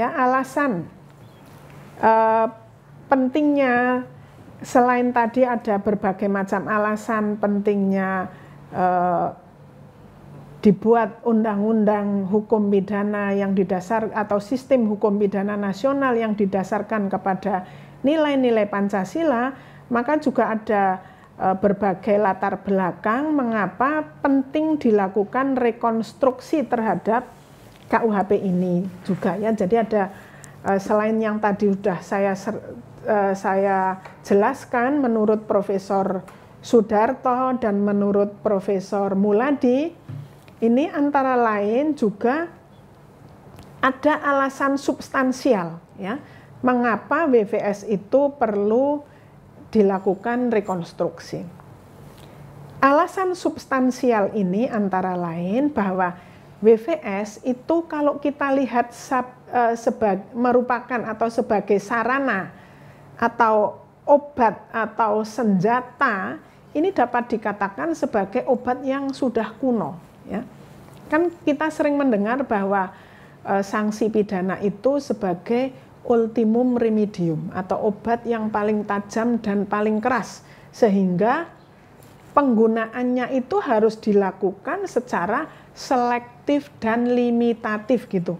ya alasan uh, pentingnya selain tadi ada berbagai macam alasan pentingnya uh, dibuat undang-undang hukum pidana yang didasar atau sistem hukum pidana nasional yang didasarkan kepada nilai-nilai Pancasila, maka juga ada eh, berbagai latar belakang mengapa penting dilakukan rekonstruksi terhadap KUHP ini juga ya. Jadi ada eh, selain yang tadi sudah saya eh, saya jelaskan menurut Profesor Sudarto dan menurut Profesor Muladi ini antara lain juga ada alasan substansial ya mengapa WVS itu perlu dilakukan rekonstruksi. Alasan substansial ini antara lain bahwa WVS itu kalau kita lihat sub, uh, eh, sebag, merupakan atau sebagai sarana atau obat atau senjata ini dapat dikatakan sebagai obat yang sudah kuno ya. Kan kita sering mendengar bahwa eh, sanksi pidana itu sebagai ultimum remedium atau obat yang paling tajam dan paling keras sehingga penggunaannya itu harus dilakukan secara selektif dan limitatif gitu.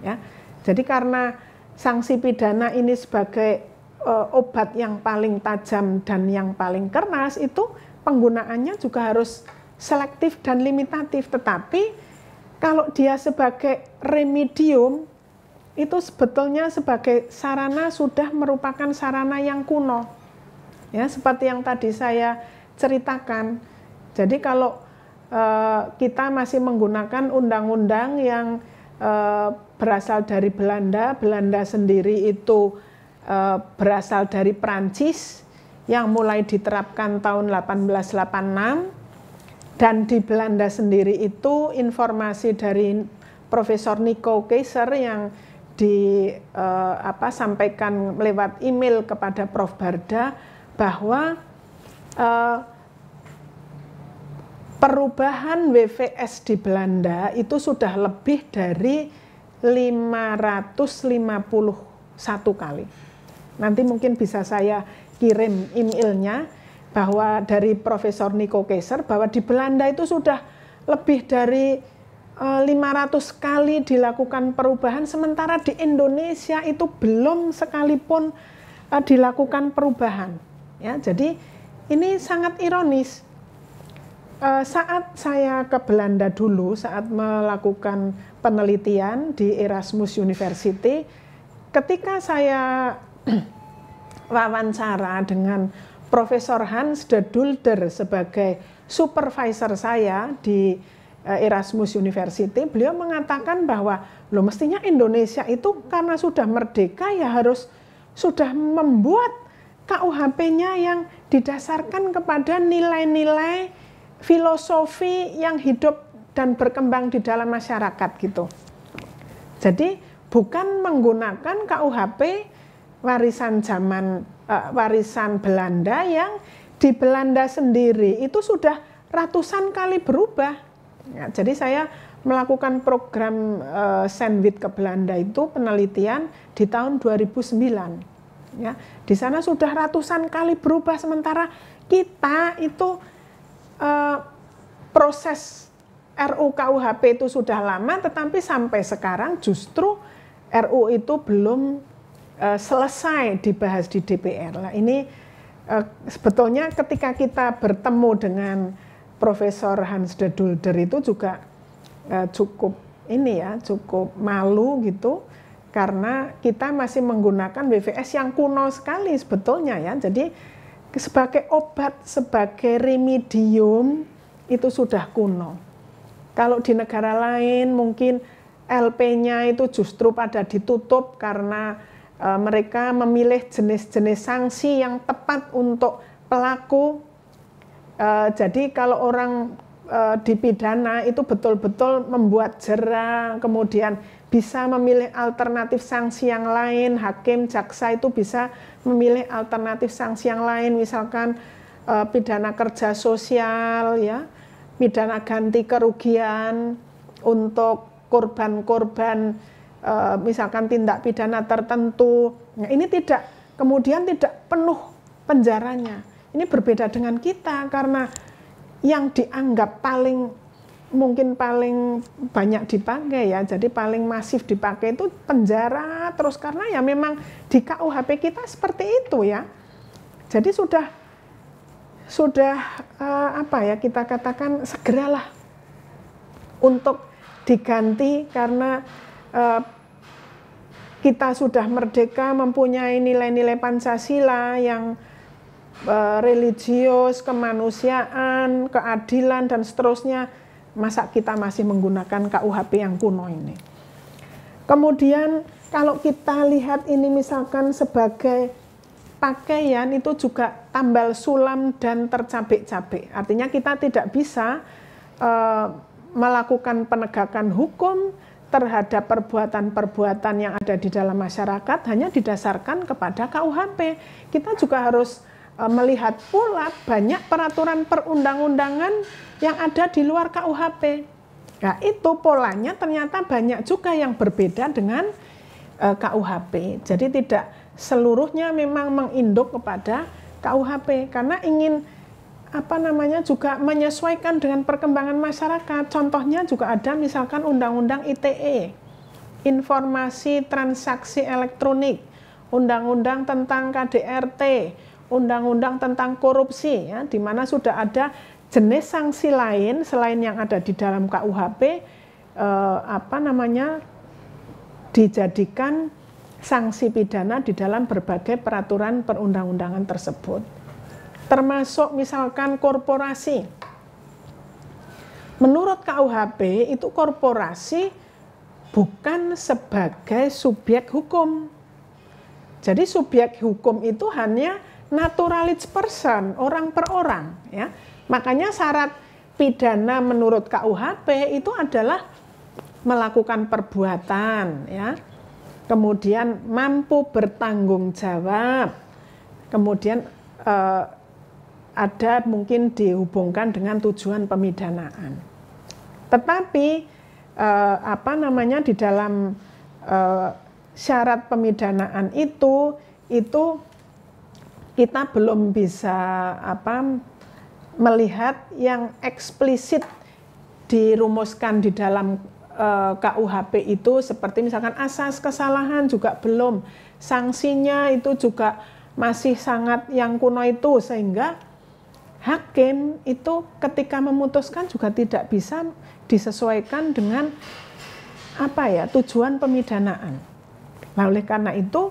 Ya. Jadi karena sanksi pidana ini sebagai e, obat yang paling tajam dan yang paling keras itu penggunaannya juga harus selektif dan limitatif. Tetapi kalau dia sebagai remedium itu sebetulnya sebagai sarana sudah merupakan sarana yang kuno. Ya, seperti yang tadi saya ceritakan. Jadi kalau Eh, kita masih menggunakan undang-undang yang eh, berasal dari Belanda, Belanda sendiri itu eh, berasal dari Prancis yang mulai diterapkan tahun 1886 dan di Belanda sendiri itu informasi dari Profesor Nico Kaiser yang di eh, apa sampaikan lewat email kepada Prof Barda bahwa eh, perubahan WVS di Belanda itu sudah lebih dari 551 kali. Nanti mungkin bisa saya kirim emailnya bahwa dari Profesor Nico Kaiser bahwa di Belanda itu sudah lebih dari 500 eh, kali dilakukan perubahan sementara di Indonesia itu belum sekalipun eh, dilakukan perubahan. Ya, jadi ini sangat ironis Uh, saat saya ke Belanda dulu, saat melakukan penelitian di Erasmus University, ketika saya wawancara dengan Profesor Hans de Dulder sebagai supervisor saya di eh, Erasmus University, beliau mengatakan bahwa lo mestinya Indonesia itu karena sudah merdeka ya harus sudah membuat KUHP-nya yang didasarkan kepada nilai-nilai filosofi yang hidup dan berkembang di dalam masyarakat gitu. Jadi bukan menggunakan KUHP warisan zaman uh, warisan Belanda yang di Belanda sendiri itu sudah ratusan kali berubah. Ya, jadi saya melakukan program uh, sandwich ke Belanda itu penelitian di tahun 2009. Ya, di sana sudah ratusan kali berubah sementara kita itu uh, proses RUKUHP itu sudah lama, tetapi sampai sekarang justru RU itu belum uh, selesai dibahas di DPR. Nah, ini uh, sebetulnya ketika kita bertemu dengan Profesor Hans de Dulder itu juga uh, cukup ini ya, cukup malu gitu karena kita masih menggunakan WVS yang kuno sekali sebetulnya ya. Jadi sebagai obat, sebagai remedium itu sudah kuno. Kalau di negara lain mungkin LP-nya itu justru pada ditutup karena e, mereka memilih jenis-jenis sanksi yang tepat untuk pelaku. E, jadi kalau orang e, dipidana itu betul-betul membuat jerah, kemudian bisa memilih alternatif sanksi yang lain. Hakim, jaksa itu bisa memilih alternatif sanksi yang lain, misalkan e, pidana kerja sosial, ya, pidana ganti kerugian untuk korban-korban, e, misalkan tindak pidana tertentu. Nah, ini tidak kemudian tidak penuh penjaranya. Ini berbeda dengan kita karena yang dianggap paling mungkin paling banyak dipakai ya. Jadi paling masif dipakai itu penjara terus karena ya memang di KUHP kita seperti itu ya. Jadi sudah sudah uh, apa ya kita katakan segeralah untuk diganti karena uh, kita sudah merdeka mempunyai nilai-nilai Pancasila yang eh, religius, kemanusiaan, keadilan dan seterusnya masa kita masih menggunakan KUHP yang kuno ini. Kemudian kalau kita lihat ini misalkan sebagai pakaian itu juga tambal sulam dan tercabik-cabik. Artinya kita tidak bisa e, melakukan penegakan hukum terhadap perbuatan-perbuatan yang ada di dalam masyarakat hanya didasarkan kepada KUHP. Kita juga harus eh, melihat pula banyak peraturan perundang-undangan yang ada di luar KUHP. Nah, itu polanya ternyata banyak juga yang berbeda dengan uh, eh, KUHP. Jadi tidak seluruhnya memang menginduk kepada KUHP karena ingin apa namanya juga menyesuaikan dengan perkembangan masyarakat. Contohnya juga ada misalkan undang-undang ITE, informasi transaksi elektronik, undang-undang tentang KDRT, undang-undang tentang korupsi ya di mana sudah ada jenis sanksi lain selain yang ada di dalam KUHP eh, apa namanya dijadikan sanksi pidana di dalam berbagai peraturan perundang-undangan tersebut. Termasuk misalkan korporasi. Menurut KUHP itu korporasi bukan sebagai subjek hukum. Jadi subjek hukum itu hanya naturalis person, orang per orang ya. Makanya syarat pidana menurut KUHP itu adalah melakukan perbuatan ya. Kemudian mampu bertanggung jawab. Kemudian eh, ada mungkin dihubungkan dengan tujuan pemidanaan. Tetapi eh, apa namanya di dalam eh, syarat pemidanaan itu itu kita belum bisa apa melihat yang eksplisit dirumuskan di dalam eh, KUHP itu seperti misalkan asas kesalahan juga belum, sanksinya itu juga masih sangat yang kuno itu sehingga hakim itu ketika memutuskan juga tidak bisa disesuaikan dengan apa ya tujuan pemidanaan. Nah, oleh karena itu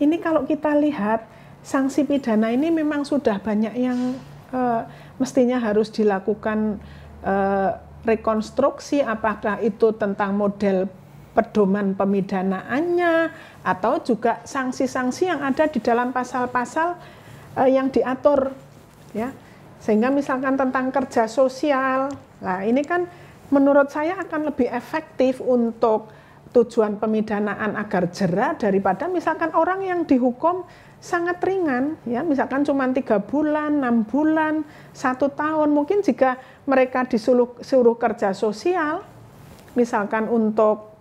ini kalau kita lihat sanksi pidana ini memang sudah banyak yang eh, mestinya harus dilakukan eh, rekonstruksi apakah itu tentang model pedoman pemidanaannya atau juga sanksi-sanksi yang ada di dalam pasal-pasal eh, yang diatur ya sehingga misalkan tentang kerja sosial nah ini kan menurut saya akan lebih efektif untuk tujuan pemidanaan agar jerah daripada misalkan orang yang dihukum sangat ringan ya misalkan cuma tiga bulan enam bulan satu tahun mungkin jika mereka disuruh suruh kerja sosial misalkan untuk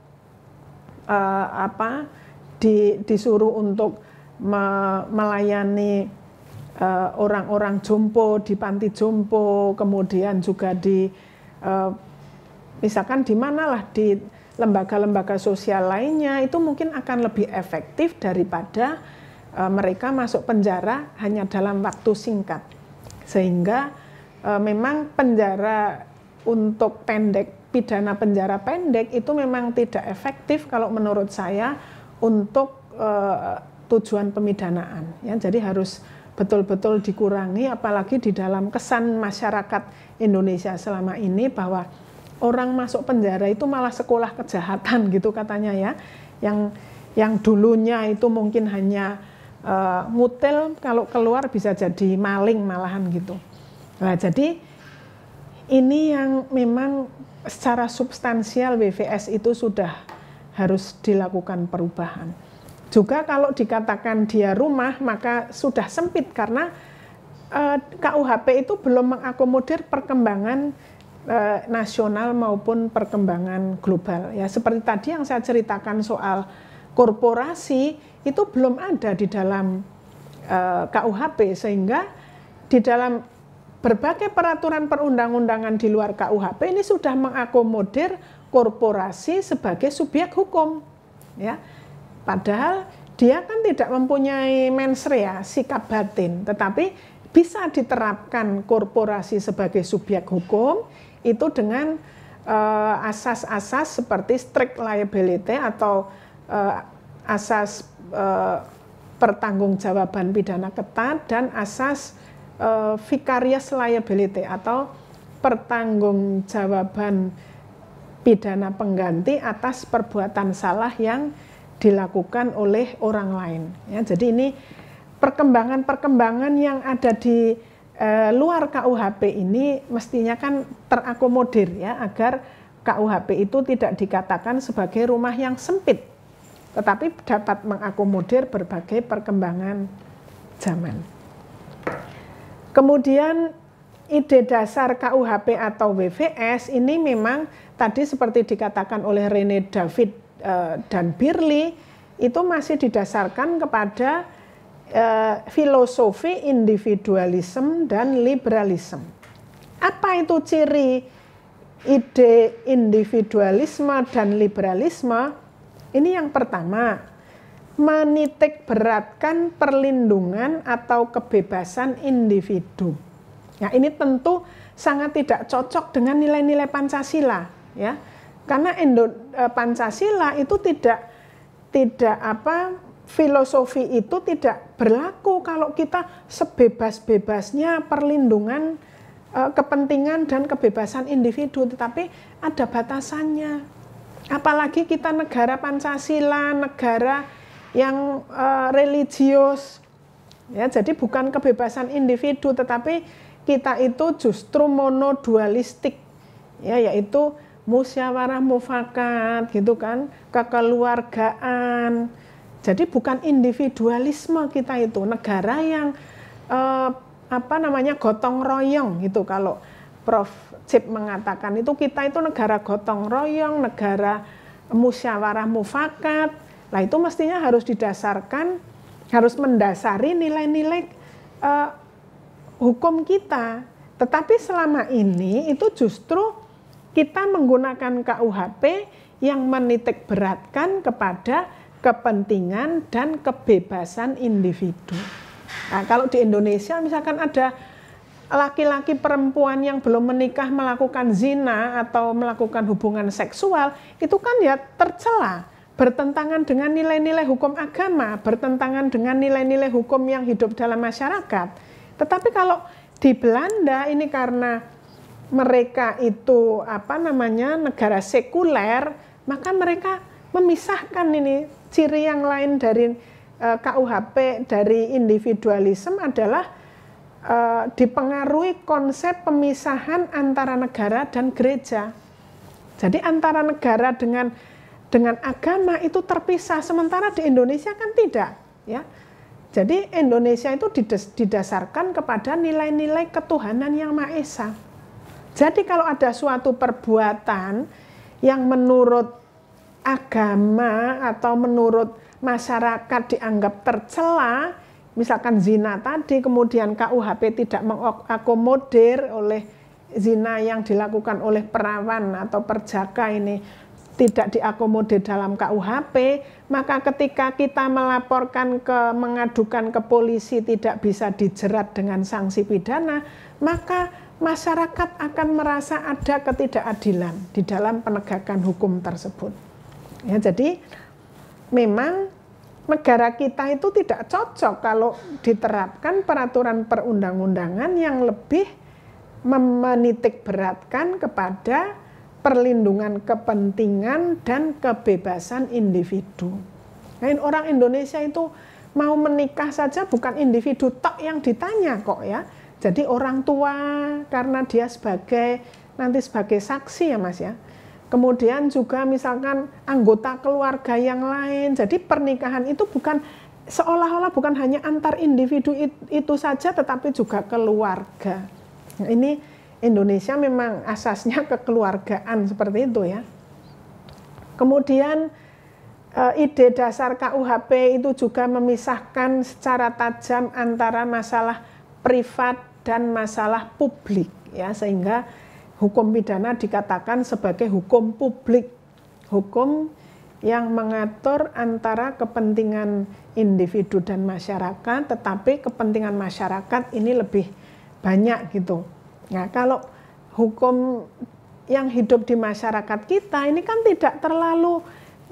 uh, apa di, disuruh untuk me, melayani orang eh, orang-orang jompo di panti jompo kemudian juga di uh, misalkan di manalah di lembaga-lembaga sosial lainnya itu mungkin akan lebih efektif daripada e, mereka masuk penjara hanya dalam waktu singkat. Sehingga e, memang penjara untuk pendek, pidana penjara pendek itu memang tidak efektif kalau menurut saya untuk e, tujuan pemidanaan. Ya, jadi harus betul-betul dikurangi apalagi di dalam kesan masyarakat Indonesia selama ini bahwa orang masuk penjara itu malah sekolah kejahatan gitu katanya ya. Yang yang dulunya itu mungkin hanya uh, eh, ngutil kalau keluar bisa jadi maling malahan gitu. Nah, jadi ini yang memang secara substansial WVS itu sudah harus dilakukan perubahan. Juga kalau dikatakan dia rumah maka sudah sempit karena uh, eh, KUHP itu belum mengakomodir perkembangan eh, nasional maupun perkembangan global ya seperti tadi yang saya ceritakan soal korporasi itu belum ada di dalam uh, eh, KUHP sehingga di dalam berbagai peraturan perundang-undangan di luar KUHP ini sudah mengakomodir korporasi sebagai subjek hukum ya padahal dia kan tidak mempunyai mens rea sikap batin tetapi bisa diterapkan korporasi sebagai subjek hukum itu dengan eh, asas-asas uh, asas -asas seperti strict liability atau uh, asas uh, pertanggungjawaban pidana ketat dan asas uh, vicarious liability atau pertanggungjawaban pidana pengganti atas perbuatan salah yang dilakukan oleh orang lain. Ya, jadi ini perkembangan-perkembangan yang ada di eh, luar KUHP ini mestinya kan terakomodir ya agar KUHP itu tidak dikatakan sebagai rumah yang sempit tetapi dapat mengakomodir berbagai perkembangan zaman. Kemudian ide dasar KUHP atau WVS ini memang tadi seperti dikatakan oleh Rene David eh, dan Birli itu masih didasarkan kepada eh, filosofi individualisme dan liberalisme. Apa itu ciri ide individualisme dan liberalisme? Ini yang pertama, menitik beratkan perlindungan atau kebebasan individu. Ya, ini tentu sangat tidak cocok dengan nilai-nilai Pancasila, ya. Karena Indo eh, Pancasila itu tidak tidak apa filosofi itu tidak berlaku kalau kita sebebas-bebasnya perlindungan eh, kepentingan dan kebebasan individu, tetapi ada batasannya. Apalagi kita negara Pancasila, negara yang uh, religius. Ya, jadi bukan kebebasan individu tetapi kita itu justru monodualistik. Ya, yaitu musyawarah mufakat gitu kan, kekeluargaan. Jadi bukan individualisme kita itu negara yang uh, apa namanya gotong royong gitu kalau Prof Cip mengatakan itu kita itu negara gotong royong, negara musyawarah mufakat. Nah itu mestinya harus didasarkan, harus mendasari nilai-nilai uh, hukum kita. Tetapi selama ini itu justru kita menggunakan KUHP yang menitik beratkan kepada kepentingan dan kebebasan individu. Nah, kalau di Indonesia misalkan ada laki-laki perempuan yang belum menikah melakukan zina atau melakukan hubungan seksual itu kan ya tercela bertentangan dengan nilai-nilai hukum agama, bertentangan dengan nilai-nilai hukum yang hidup dalam masyarakat. Tetapi kalau di Belanda ini karena mereka itu apa namanya negara sekuler, maka mereka memisahkan ini ciri yang lain dari eh, KUHP dari individualisme adalah uh, dipengaruhi konsep pemisahan antara negara dan gereja. Jadi antara negara dengan dengan agama itu terpisah sementara di Indonesia kan tidak, ya. Jadi Indonesia itu didasarkan kepada nilai-nilai ketuhanan yang Maha Esa. Jadi kalau ada suatu perbuatan yang menurut agama atau menurut masyarakat dianggap tercela, misalkan zina tadi kemudian KUHP tidak mengakomodir oleh zina yang dilakukan oleh perawan atau perjaka ini tidak diakomodir dalam KUHP, maka ketika kita melaporkan ke mengadukan ke polisi tidak bisa dijerat dengan sanksi pidana, maka masyarakat akan merasa ada ketidakadilan di dalam penegakan hukum tersebut. Ya, jadi memang negara kita itu tidak cocok kalau diterapkan peraturan perundang-undangan yang lebih menitik beratkan kepada perlindungan kepentingan dan kebebasan individu. Nah, orang Indonesia itu mau menikah saja bukan individu tok yang ditanya kok ya. Jadi orang tua karena dia sebagai nanti sebagai saksi ya Mas ya. Kemudian juga misalkan anggota keluarga yang lain. Jadi pernikahan itu bukan seolah-olah bukan hanya antar individu itu saja tetapi juga keluarga. ini Indonesia memang asasnya kekeluargaan seperti itu ya. Kemudian eh, ide dasar KUHP itu juga memisahkan secara tajam antara masalah privat dan masalah publik ya sehingga hukum pidana dikatakan sebagai hukum publik, hukum yang mengatur antara kepentingan individu dan masyarakat, tetapi kepentingan masyarakat ini lebih banyak gitu. Nah, kalau hukum yang hidup di masyarakat kita ini kan tidak terlalu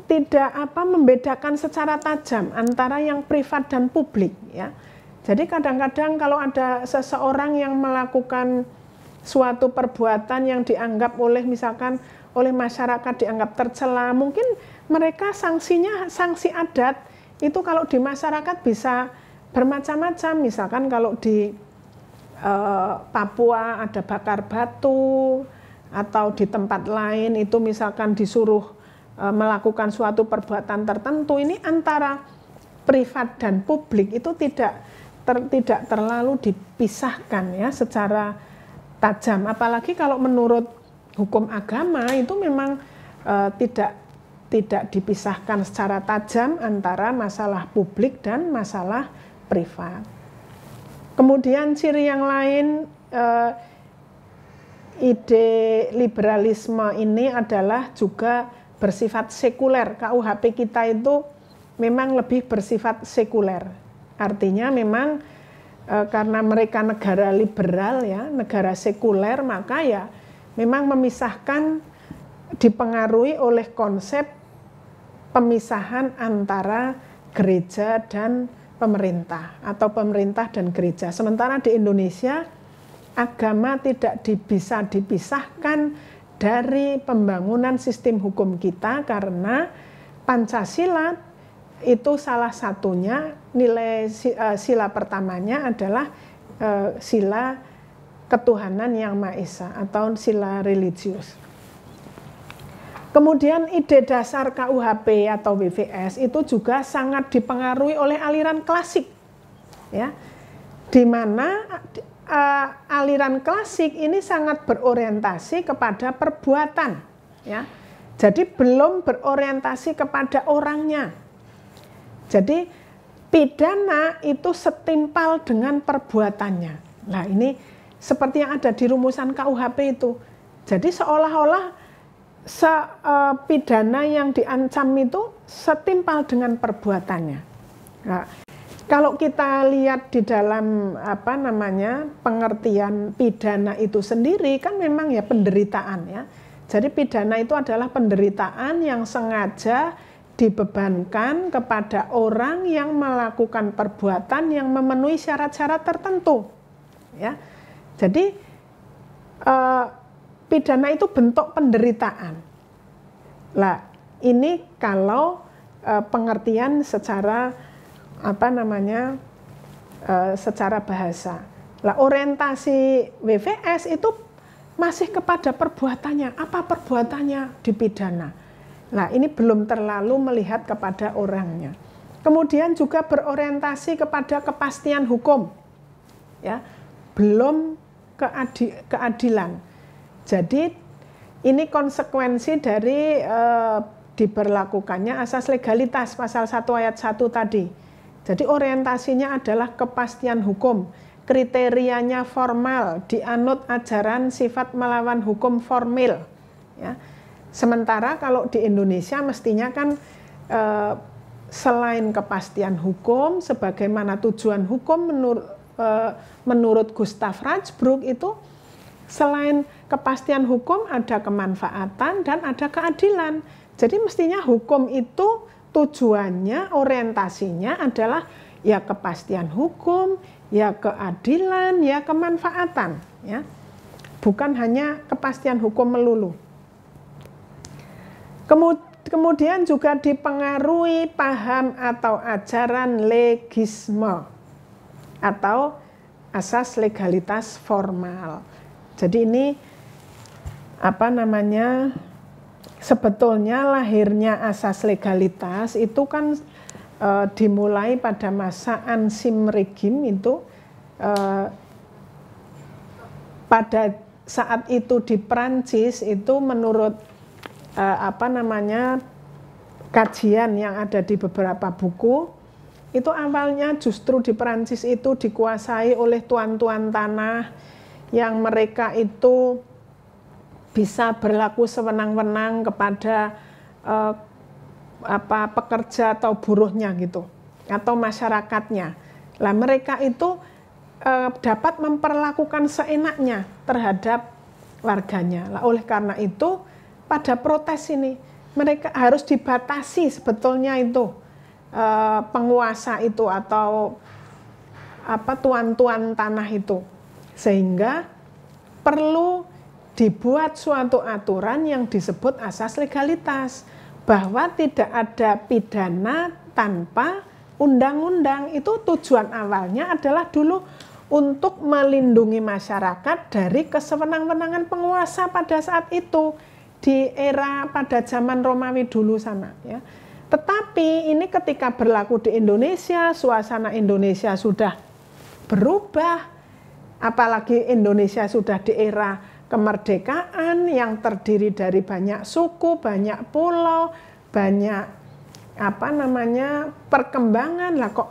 tidak apa membedakan secara tajam antara yang privat dan publik ya. Jadi kadang-kadang kalau ada seseorang yang melakukan suatu perbuatan yang dianggap oleh misalkan oleh masyarakat dianggap tercela, mungkin mereka sanksinya sanksi adat itu kalau di masyarakat bisa bermacam-macam. Misalkan kalau di eh, Papua ada bakar batu atau di tempat lain itu misalkan disuruh eh, melakukan suatu perbuatan tertentu. Ini antara privat dan publik itu tidak ter, tidak terlalu dipisahkan ya secara tajam. Apalagi kalau menurut hukum agama itu memang e, tidak tidak dipisahkan secara tajam antara masalah publik dan masalah privat. Kemudian ciri yang lain e, ide liberalisme ini adalah juga bersifat sekuler. KUHP kita itu memang lebih bersifat sekuler. Artinya memang Eh, karena mereka negara liberal ya, negara sekuler, maka ya memang memisahkan dipengaruhi oleh konsep pemisahan antara gereja dan pemerintah atau pemerintah dan gereja. Sementara di Indonesia agama tidak bisa dipisahkan dari pembangunan sistem hukum kita karena Pancasila itu salah satunya nilai eh, sila pertamanya adalah eh, sila ketuhanan yang Maha Esa atau sila religius. Kemudian ide dasar KUHP atau WVS itu juga sangat dipengaruhi oleh aliran klasik. Ya. Di mana uh, aliran klasik ini sangat berorientasi kepada perbuatan, ya. Jadi belum berorientasi kepada orangnya. Jadi pidana itu setimpal dengan perbuatannya. Nah ini seperti yang ada di rumusan KUHP itu. Jadi seolah-olah se e, pidana yang diancam itu setimpal dengan perbuatannya. Nah, kalau kita lihat di dalam apa namanya pengertian pidana itu sendiri kan memang ya penderitaan ya. Jadi pidana itu adalah penderitaan yang sengaja dibebankan kepada orang yang melakukan perbuatan yang memenuhi syarat-syarat tertentu. Ya. Jadi eh, pidana itu bentuk penderitaan. Lah, ini kalau eh, pengertian secara apa namanya? Eh, secara bahasa. Lah orientasi WVS itu masih kepada perbuatannya, apa perbuatannya dipidana Nah, ini belum terlalu melihat kepada orangnya. Kemudian juga berorientasi kepada kepastian hukum. Ya, belum keadilan. Jadi ini konsekuensi dari e, diberlakukannya asas legalitas pasal 1 ayat 1 tadi. Jadi orientasinya adalah kepastian hukum. Kriterianya formal, dianut ajaran sifat melawan hukum formil. Ya Sementara kalau di Indonesia mestinya kan eh, selain kepastian hukum, sebagaimana tujuan hukum menur, eh, menurut Gustav Rajbrook itu selain kepastian hukum ada kemanfaatan dan ada keadilan. Jadi mestinya hukum itu tujuannya, orientasinya adalah ya kepastian hukum, ya keadilan, ya kemanfaatan, ya. Bukan hanya kepastian hukum melulu. Kemudian juga dipengaruhi paham atau ajaran legisme atau asas legalitas formal. Jadi ini apa namanya sebetulnya lahirnya asas legalitas itu kan e, dimulai pada masa ansim regim itu e, pada saat itu di Prancis itu menurut uh, apa namanya kajian yang ada di beberapa buku itu awalnya justru di Perancis itu dikuasai oleh tuan-tuan tanah yang mereka itu bisa berlaku sewenang-wenang kepada eh, apa pekerja atau buruhnya gitu atau masyarakatnya. Lah mereka itu eh, dapat memperlakukan seenaknya terhadap warganya. Lah oleh karena itu pada protes ini mereka harus dibatasi sebetulnya itu eh, penguasa itu atau apa tuan-tuan tanah itu sehingga perlu dibuat suatu aturan yang disebut asas legalitas bahwa tidak ada pidana tanpa undang-undang itu tujuan awalnya adalah dulu untuk melindungi masyarakat dari kesewenang-wenangan penguasa pada saat itu di era pada zaman Romawi dulu sana ya. Tetapi ini ketika berlaku di Indonesia, suasana Indonesia sudah berubah, apalagi Indonesia sudah di era kemerdekaan yang terdiri dari banyak suku, banyak pulau, banyak apa namanya perkembangan lah kok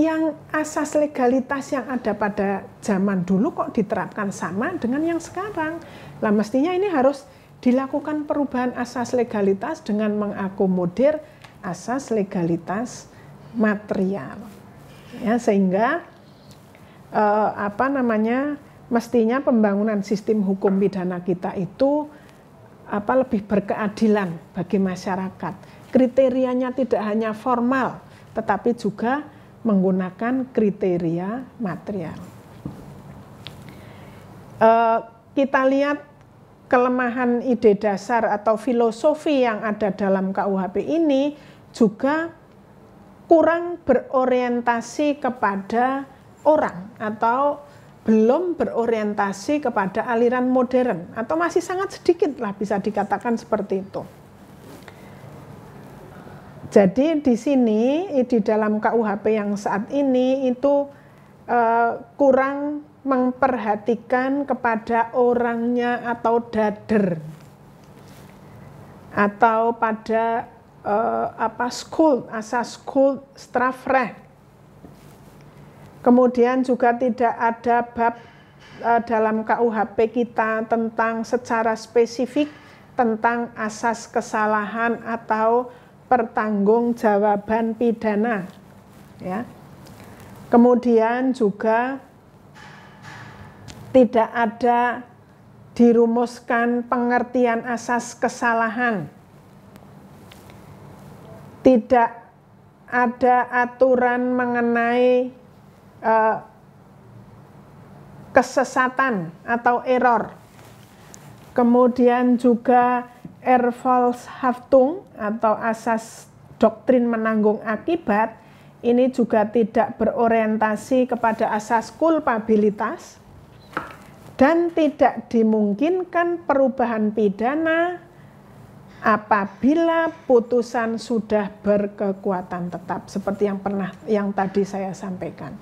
yang asas legalitas yang ada pada zaman dulu kok diterapkan sama dengan yang sekarang. Lah mestinya ini harus dilakukan perubahan asas legalitas dengan mengakomodir asas legalitas material. Ya, sehingga eh, apa namanya? mestinya pembangunan sistem hukum pidana kita itu apa lebih berkeadilan bagi masyarakat. Kriterianya tidak hanya formal, tetapi juga menggunakan kriteria material. Eh, kita lihat kelemahan ide dasar atau filosofi yang ada dalam KUHP ini juga kurang berorientasi kepada orang atau belum berorientasi kepada aliran modern atau masih sangat sedikit lah bisa dikatakan seperti itu. Jadi di sini di dalam KUHP yang saat ini itu eh, kurang memperhatikan kepada orangnya atau dader atau pada uh, apa school asas school strafre, kemudian juga tidak ada bab uh, dalam KUHP kita tentang secara spesifik tentang asas kesalahan atau pertanggungjawaban pidana ya kemudian juga tidak ada dirumuskan pengertian asas kesalahan. Tidak ada aturan mengenai eh, kesesatan atau error. Kemudian juga Erfolshaftung atau asas doktrin menanggung akibat ini juga tidak berorientasi kepada asas kulpabilitas dan tidak dimungkinkan perubahan pidana apabila putusan sudah berkekuatan tetap seperti yang pernah yang tadi saya sampaikan.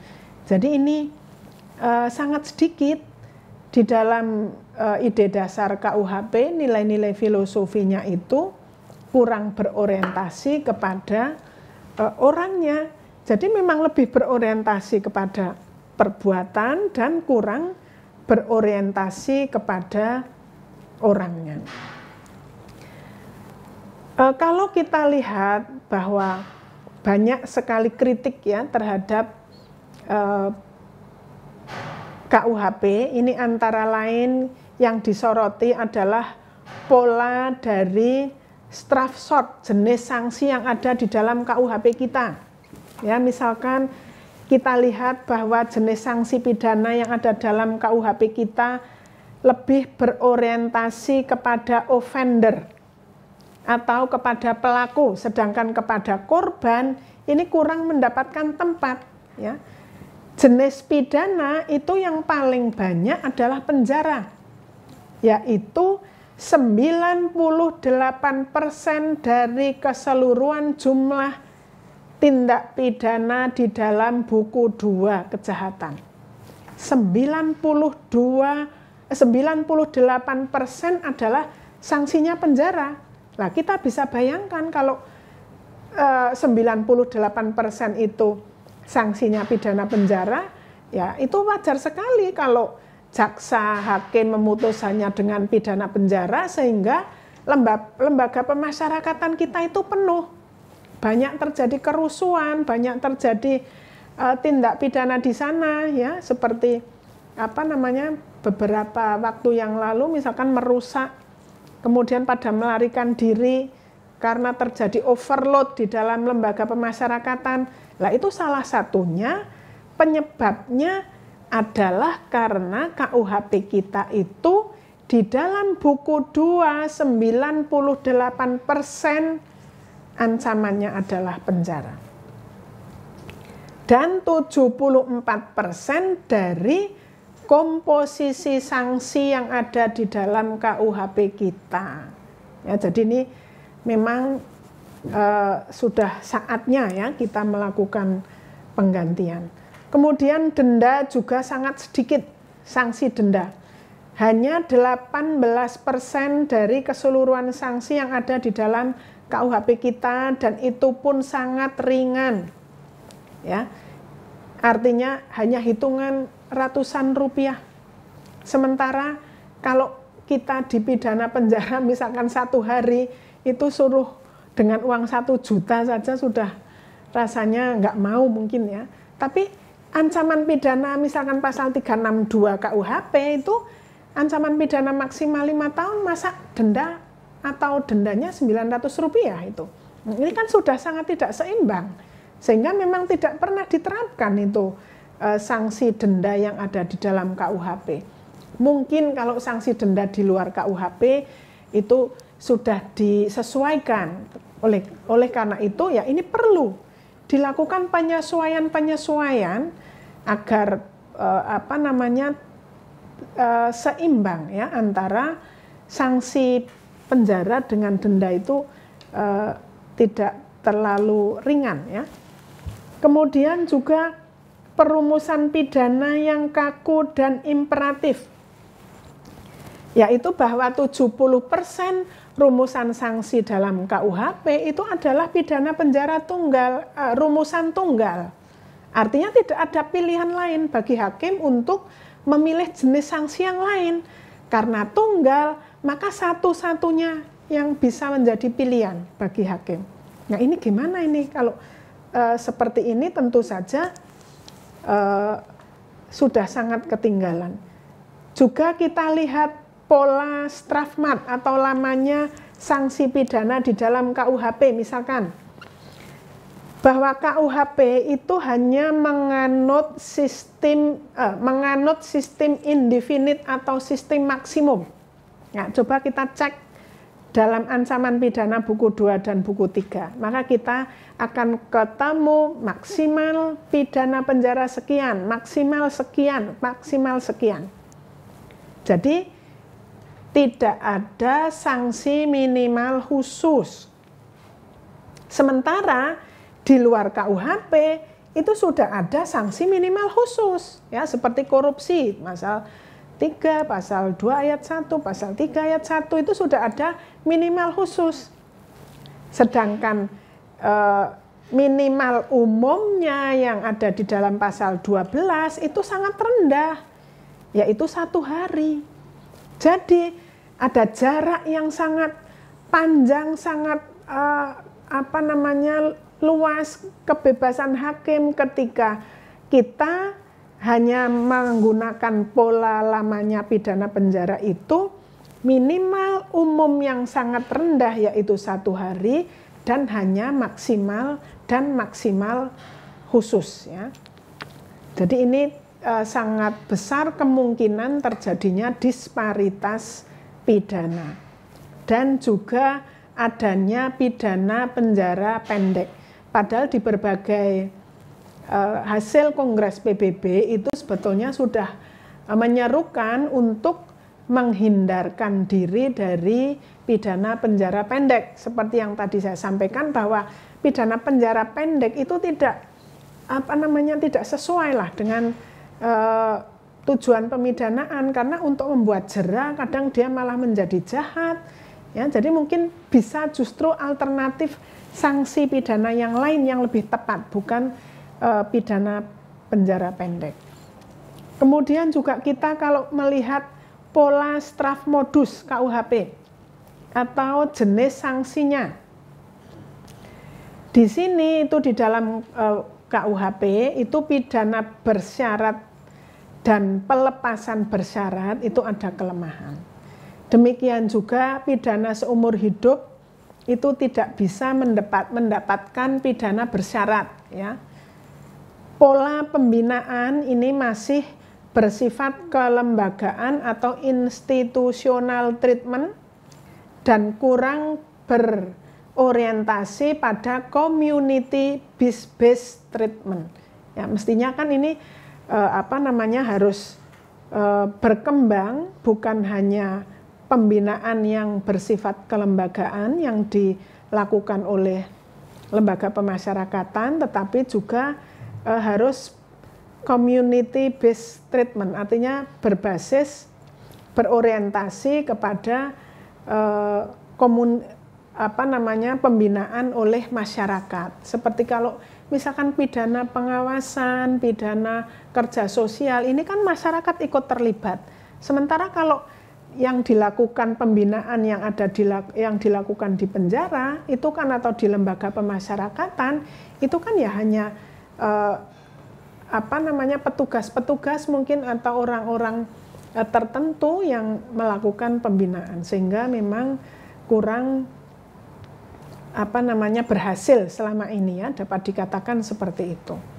Jadi ini eh, sangat sedikit di dalam eh, ide dasar KUHP nilai-nilai filosofinya itu kurang berorientasi kepada eh, orangnya. Jadi memang lebih berorientasi kepada perbuatan dan kurang berorientasi kepada orangnya. E, kalau kita lihat bahwa banyak sekali kritik ya terhadap e, eh, KUHP ini antara lain yang disoroti adalah pola dari straf short jenis sanksi yang ada di dalam KUHP kita. Ya, misalkan kita lihat bahwa jenis sanksi pidana yang ada dalam KUHP kita lebih berorientasi kepada offender atau kepada pelaku, sedangkan kepada korban ini kurang mendapatkan tempat. Ya. Jenis pidana itu yang paling banyak adalah penjara, yaitu 98% dari keseluruhan jumlah tindak pidana di dalam buku dua kejahatan. 92 98% eh, persen adalah sanksinya penjara. Nah, kita bisa bayangkan kalau 98 eh, persen itu sanksinya pidana penjara, ya itu wajar sekali kalau jaksa hakim memutusannya dengan pidana penjara sehingga lembaga, lembaga pemasyarakatan kita itu penuh banyak terjadi kerusuhan, banyak terjadi uh, tindak pidana di sana ya seperti apa namanya beberapa waktu yang lalu misalkan merusak kemudian pada melarikan diri karena terjadi overload di dalam lembaga pemasyarakatan. Lah itu salah satunya penyebabnya adalah karena KUHP kita itu di dalam buku 2 98 persen ancamannya adalah penjara. Dan 74% dari komposisi sanksi yang ada di dalam KUHP kita. Ya, jadi ini memang eh, sudah saatnya ya kita melakukan penggantian. Kemudian denda juga sangat sedikit sanksi denda. Hanya 18% dari keseluruhan sanksi yang ada di dalam KUHP kita dan itu pun sangat ringan. Ya. Artinya hanya hitungan ratusan rupiah. Sementara kalau kita dipidana penjara misalkan satu hari itu suruh dengan uang satu juta saja sudah rasanya nggak mau mungkin ya. Tapi ancaman pidana misalkan pasal 362 KUHP itu ancaman pidana maksimal lima tahun masa denda atau dendanya 900 rupiah itu. Ini kan sudah sangat tidak seimbang. Sehingga memang tidak pernah diterapkan itu e, sanksi denda yang ada di dalam KUHP. Mungkin kalau sanksi denda di luar KUHP itu sudah disesuaikan. Oleh oleh karena itu ya ini perlu dilakukan penyesuaian-penyesuaian agar e, apa namanya e, seimbang ya antara sanksi penjara dengan denda itu eh, tidak terlalu ringan ya. Kemudian juga perumusan pidana yang kaku dan imperatif yaitu bahwa 70% rumusan sanksi dalam KUHP itu adalah pidana penjara tunggal, eh, rumusan tunggal. Artinya tidak ada pilihan lain bagi hakim untuk memilih jenis sanksi yang lain. Karena tunggal maka satu-satunya yang bisa menjadi pilihan bagi hakim. Nah ini gimana ini kalau e, seperti ini tentu saja e, sudah sangat ketinggalan. Juga kita lihat pola strafmat atau lamanya sanksi pidana di dalam KUHP misalkan bahwa KUHP itu hanya menganut sistem eh, menganut sistem indefinite atau sistem maksimum. Nah, coba kita cek dalam ancaman pidana buku 2 dan buku 3. Maka kita akan ketemu maksimal pidana penjara sekian, maksimal sekian, maksimal sekian. Jadi tidak ada sanksi minimal khusus. Sementara di luar KUHP itu sudah ada sanksi minimal khusus ya seperti korupsi, masalah 3, pasal 2 ayat 1, pasal 3 ayat 1 itu sudah ada minimal khusus. Sedangkan eh, minimal umumnya yang ada di dalam pasal 12 itu sangat rendah, yaitu satu hari. Jadi ada jarak yang sangat panjang, sangat eh, apa namanya luas kebebasan hakim ketika kita hanya menggunakan pola lamanya pidana penjara itu minimal umum yang sangat rendah yaitu satu hari dan hanya maksimal dan maksimal khusus ya. Jadi ini e, sangat besar kemungkinan terjadinya disparitas pidana dan juga adanya pidana penjara pendek. Padahal di berbagai Eh, hasil Kongres PBB itu sebetulnya sudah uh, menyerukan untuk menghindarkan diri dari pidana penjara pendek seperti yang tadi saya sampaikan bahwa pidana penjara pendek itu tidak apa namanya tidak sesuai lah dengan uh, tujuan pemidanaan karena untuk membuat jerah kadang dia malah menjadi jahat ya jadi mungkin bisa justru alternatif sanksi pidana yang lain yang lebih tepat bukan uh, pidana penjara pendek. Kemudian juga kita kalau melihat pola straf modus KUHP atau jenis sanksinya. Di sini itu di dalam uh, eh, KUHP itu pidana bersyarat dan pelepasan bersyarat itu ada kelemahan. Demikian juga pidana seumur hidup itu tidak bisa mendapat, mendapatkan pidana bersyarat ya pola pembinaan ini masih bersifat kelembagaan atau institutional treatment dan kurang berorientasi pada community based, -based treatment. Ya, mestinya kan ini eh, apa namanya harus eh, berkembang bukan hanya pembinaan yang bersifat kelembagaan yang dilakukan oleh lembaga pemasyarakatan tetapi juga uh, harus community based treatment, artinya berbasis berorientasi kepada uh, komun apa namanya pembinaan oleh masyarakat. Seperti kalau misalkan pidana pengawasan, pidana kerja sosial, ini kan masyarakat ikut terlibat. Sementara kalau yang dilakukan pembinaan yang ada dilak, yang dilakukan di penjara itu kan atau di lembaga pemasyarakatan itu kan ya hanya eh, apa namanya petugas-petugas mungkin atau orang-orang eh, tertentu yang melakukan pembinaan sehingga memang kurang apa namanya berhasil selama ini ya dapat dikatakan seperti itu.